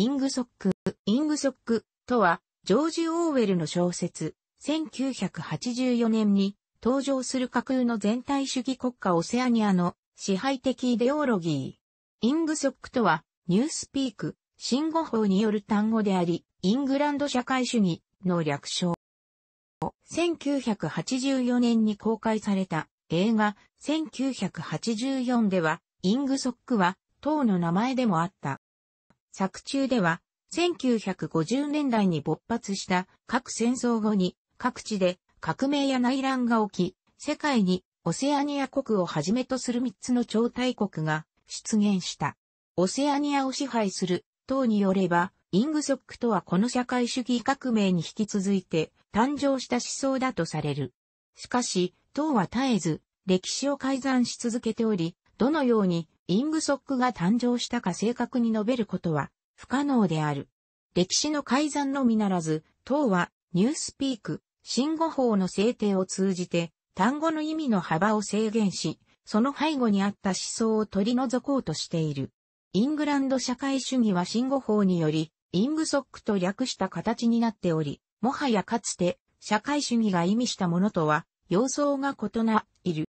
イングソック、イングソックとは、ジョージ・オーウェルの小説、1984年に登場する架空の全体主義国家オセアニアの支配的イデオロギー。イングソックとは、ニュースピーク、新語法による単語であり、イングランド社会主義の略称。1984年に公開された映画1984では、イングソックは党の名前でもあった。作中では、1950年代に勃発した各戦争後に各地で革命や内乱が起き、世界にオセアニア国をはじめとする3つの超大国が出現した。オセアニアを支配する党によれば、イングソックとはこの社会主義革命に引き続いて誕生した思想だとされる。しかし、党は絶えず歴史を改ざんし続けており、どのようにイングソックが誕生したか正確に述べることは不可能である。歴史の改ざんのみならず、党はニュースピーク、新語法の制定を通じて単語の意味の幅を制限し、その背後にあった思想を取り除こうとしている。イングランド社会主義は新語法により、イングソックと略した形になっており、もはやかつて社会主義が意味したものとは、様相が異な、いる。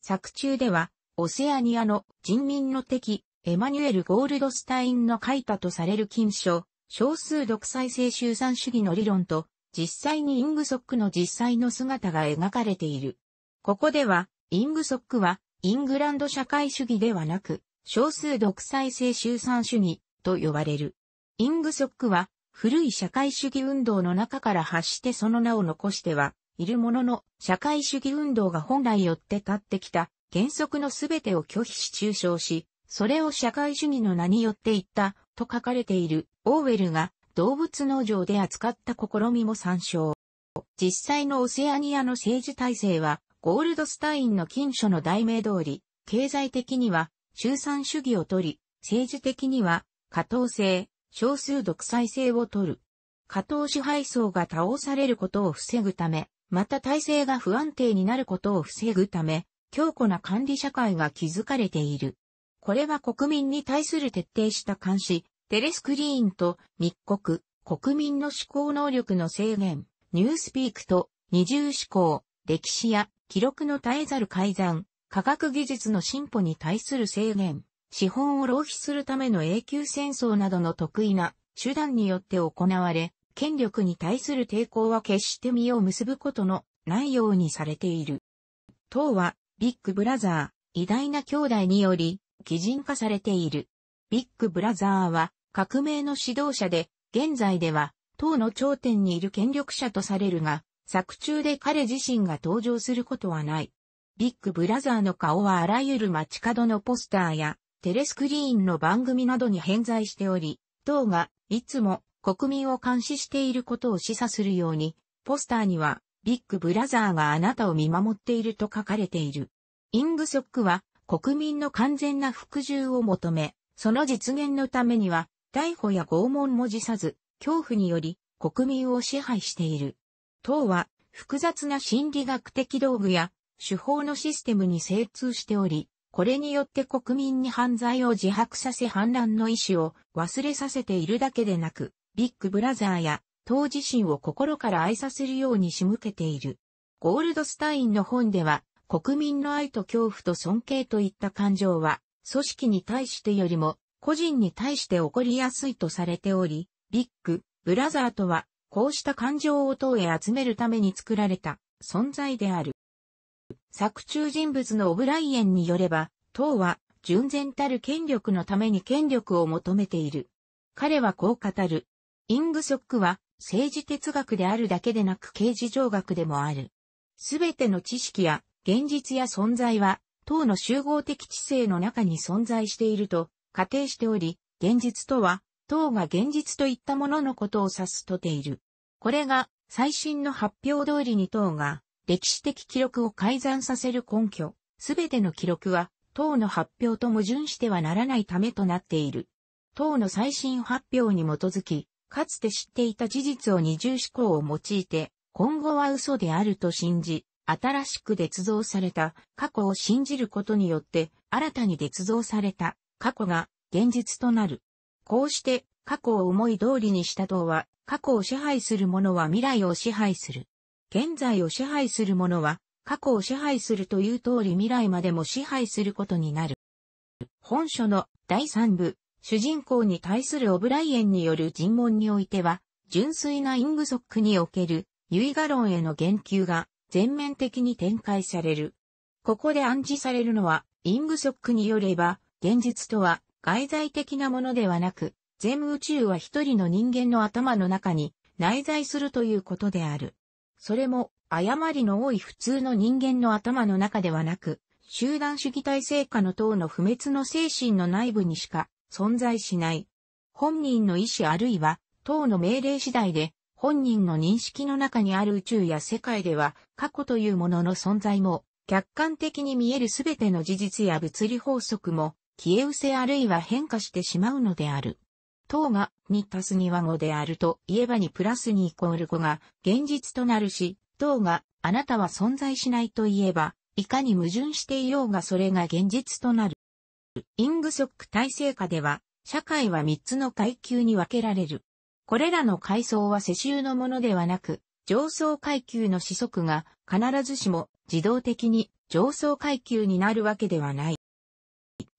作中では、オセアニアの人民の敵、エマニュエル・ゴールドスタインの書いたとされる禁書、少数独裁性集散主義の理論と、実際にイングソックの実際の姿が描かれている。ここでは、イングソックは、イングランド社会主義ではなく、少数独裁性集散主義と呼ばれる。イングソックは、古い社会主義運動の中から発してその名を残しては、いるものの、社会主義運動が本来よって立ってきた、原則のすべてを拒否し中傷し、それを社会主義の名によって言った、と書かれている、オーウェルが動物農場で扱った試みも参照。実際のオセアニアの政治体制は、ゴールドスタインの禁書の題名通り、経済的には、中産主義を取り、政治的には、過当性、少数独裁性を取る。過当支配層が倒されることを防ぐため、また体制が不安定になることを防ぐため、強固な管理社会が築かれている。これは国民に対する徹底した監視、テレスクリーンと密告、国民の思考能力の制限、ニュースピークと二重思考、歴史や記録の絶えざる改ざん、科学技術の進歩に対する制限、資本を浪費するための永久戦争などの得意な手段によって行われ、権力に対する抵抗は決して身を結ぶことのないようにされている。党はビッグブラザー、偉大な兄弟により、擬人化されている。ビッグブラザーは、革命の指導者で、現在では、党の頂点にいる権力者とされるが、作中で彼自身が登場することはない。ビッグブラザーの顔はあらゆる街角のポスターや、テレスクリーンの番組などに偏在しており、党が、いつも、国民を監視していることを示唆するように、ポスターには、ビッグブラザーがあなたを見守っていると書かれている。イングソックは国民の完全な服従を求め、その実現のためには、逮捕や拷問も辞さず、恐怖により国民を支配している。党は複雑な心理学的道具や手法のシステムに精通しており、これによって国民に犯罪を自白させ反乱の意思を忘れさせているだけでなく、ビッグブラザーや党自身を心から愛させるように仕向けている。ゴールドスタインの本では、国民の愛と恐怖と尊敬といった感情は、組織に対してよりも、個人に対して起こりやすいとされており、ビッグ、ブラザーとは、こうした感情を党へ集めるために作られた存在である。作中人物のオブライエンによれば、党は、純然たる権力のために権力を求めている。彼はこう語る。イングソックは、政治哲学であるだけでなく刑事上学でもある。すべての知識や現実や存在は、党の集合的知性の中に存在していると仮定しており、現実とは、党が現実といったもののことを指すとている。これが最新の発表通りに党が歴史的記録を改ざんさせる根拠、すべての記録は党の発表と矛盾してはならないためとなっている。党の最新発表に基づき、かつて知っていた事実を二重思考を用いて、今後は嘘であると信じ、新しく捏造された過去を信じることによって、新たに捏造された過去が現実となる。こうして、過去を思い通りにした党は、過去を支配する者は未来を支配する。現在を支配する者は、過去を支配するという通り未来までも支配することになる。本書の第3部、主人公に対するオブライエンによる尋問においては、純粋なイングソックにおける、ユガロ論への言及が全面的に展開される。ここで暗示されるのは、イングソックによれば、現実とは外在的なものではなく、全宇宙は一人の人間の頭の中に内在するということである。それも、誤りの多い普通の人間の頭の中ではなく、集団主義体制下の党の不滅の精神の内部にしか存在しない。本人の意思あるいは、党の命令次第で、本人の認識の中にある宇宙や世界では、過去というものの存在も、客観的に見えるすべての事実や物理法則も、消え失せあるいは変化してしまうのである。等が2たす2は5であると言えば2プラス2イコール5が現実となるし、等があなたは存在しないと言えば、いかに矛盾していようがそれが現実となる。イングソック体制下では、社会は3つの階級に分けられる。これらの階層は世襲のものではなく、上層階級の子息が必ずしも自動的に上層階級になるわけではない。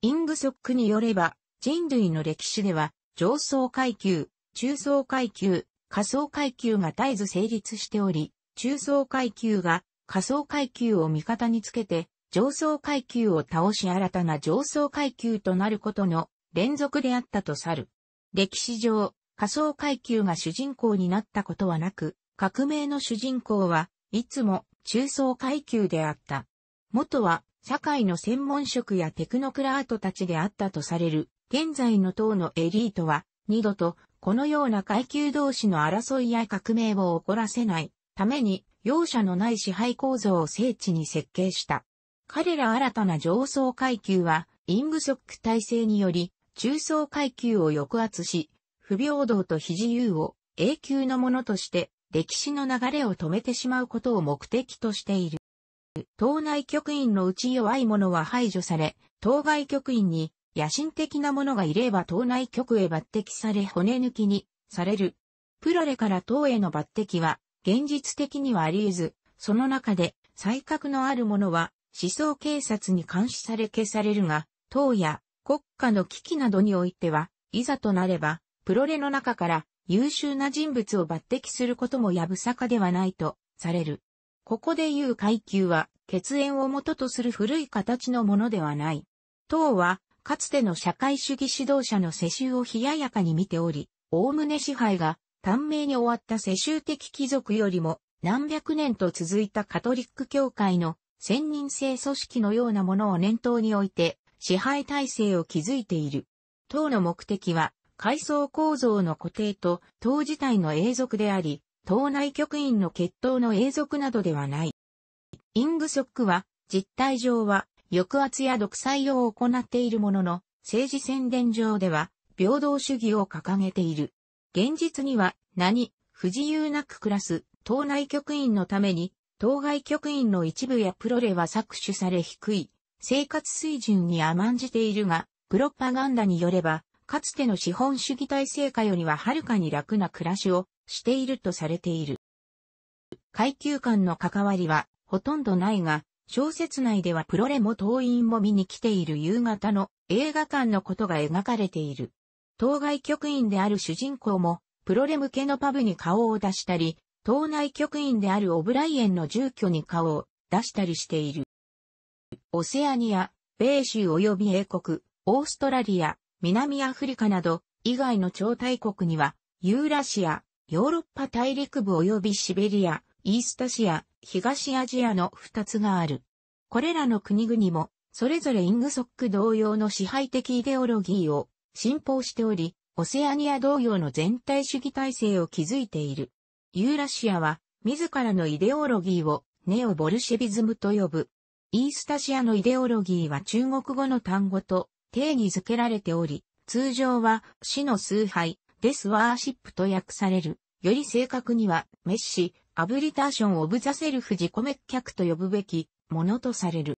イングソックによれば、人類の歴史では、上層階級、中層階級、下層階級が絶えず成立しており、中層階級が下層階級を味方につけて上層階級を倒し新たな上層階級となることの連続であったとさる。歴史上、仮想階級が主人公になったことはなく、革命の主人公はいつも中層階級であった。元は社会の専門職やテクノクラートたちであったとされる、現在の党のエリートは、二度とこのような階級同士の争いや革命を起こらせないために、容赦のない支配構造を聖地に設計した。彼ら新たな上層階級は、イングソック体制により、中層階級を抑圧し、不平等と非自由を永久のものとして、歴史の流れを止めてしまうことを目的としている。党内局員のうち弱い者は排除され、当該局員に野心的な者がいれば党内局へ抜擢され骨抜きにされる。プロレから党への抜擢は現実的にはあり得ず、その中で才覚のある者は思想警察に監視され消されるが、党や国家の危機などにおいては、いざとなれば、プロレの中から優秀な人物を抜擢することもやぶさかではないとされる。ここで言う階級は、血縁を元とする古い形のものではない。党は、かつての社会主義指導者の世襲を冷ややかに見ており、おおむね支配が、短命に終わった世襲的貴族よりも、何百年と続いたカトリック教会の専任性組織のようなものを念頭において、支配体制を築いている。党の目的は、階層構造の固定と党自体の永続であり、党内局員の決闘の永続などではない。イングソックは、実態上は、抑圧や独裁を行っているものの、政治宣伝上では、平等主義を掲げている。現実には、何、不自由なく暮らす、党内局員のために、当該局員の一部やプロレは搾取され低い生活水準に甘んじているが、プロパガンダによれば、かつての資本主義体制下よりははるかに楽な暮らしをしているとされている。階級間の関わりはほとんどないが、小説内ではプロレも党員も見に来ている夕方の映画館のことが描かれている。当該局員である主人公も、プロレ向けのパブに顔を出したり、党内局員であるオブライエンの住居に顔を出したりしている。オセアニア、米州及び英国、オーストラリア、南アフリカなど以外の超大国には、ユーラシア、ヨーロッパ大陸部及びシベリア、イースタシア、東アジアの2つがある。これらの国々も、それぞれイングソック同様の支配的イデオロギーを信奉しており、オセアニア同様の全体主義体制を築いている。ユーラシアは、自らのイデオロギーをネオボルシェビズムと呼ぶ。イースタシアのイデオロギーは中国語の単語と定義づけられており、通常は死の崇拝、デスワーシップと訳される。より正確には、メッシ、アブリターション・オブ・ザ・セルフ自己滅却と呼ぶべきものとされる。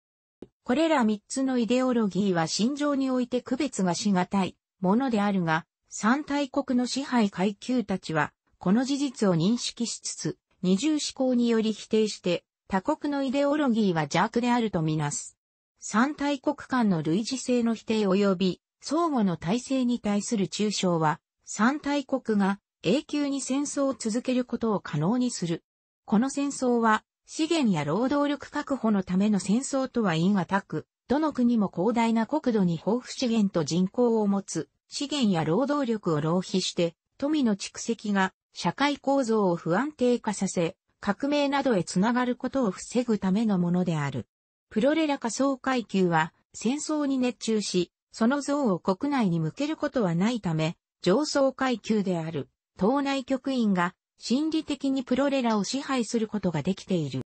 これら三つのイデオロギーは心情において区別がしがたいものであるが、三大国の支配階級たちはこの事実を認識しつつ、二重思考により否定して、他国のイデオロギーは邪悪であるとみなす。三大国間の類似性の否定及び、相互の体制に対する抽象は、三大国が永久に戦争を続けることを可能にする。この戦争は、資源や労働力確保のための戦争とは因がたく、どの国も広大な国土に豊富資源と人口を持つ、資源や労働力を浪費して、富の蓄積が社会構造を不安定化させ、革命などへつながることを防ぐためのものである。プロレラ仮層階級は戦争に熱中し、その像を国内に向けることはないため、上層階級である党内局員が心理的にプロレラを支配することができている。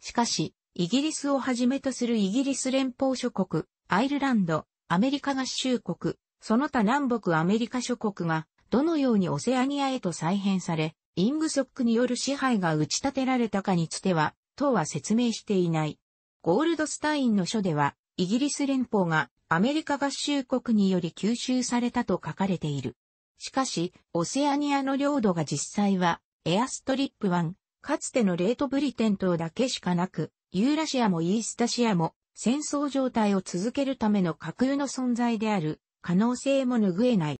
しかし、イギリスをはじめとするイギリス連邦諸国、アイルランド、アメリカ合衆国、その他南北アメリカ諸国がどのようにオセアニアへと再編され、イングソックによる支配が打ち立てられたかについては、党は説明していない。ゴールドスタインの書では、イギリス連邦がアメリカ合衆国により吸収されたと書かれている。しかし、オセアニアの領土が実際は、エアストリップ1、かつてのレートブリテン島だけしかなく、ユーラシアもイースタシアも戦争状態を続けるための架空の存在である可能性も拭えない。